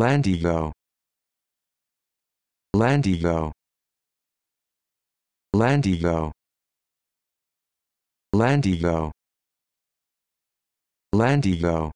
Landego Landego Landego Landego Landego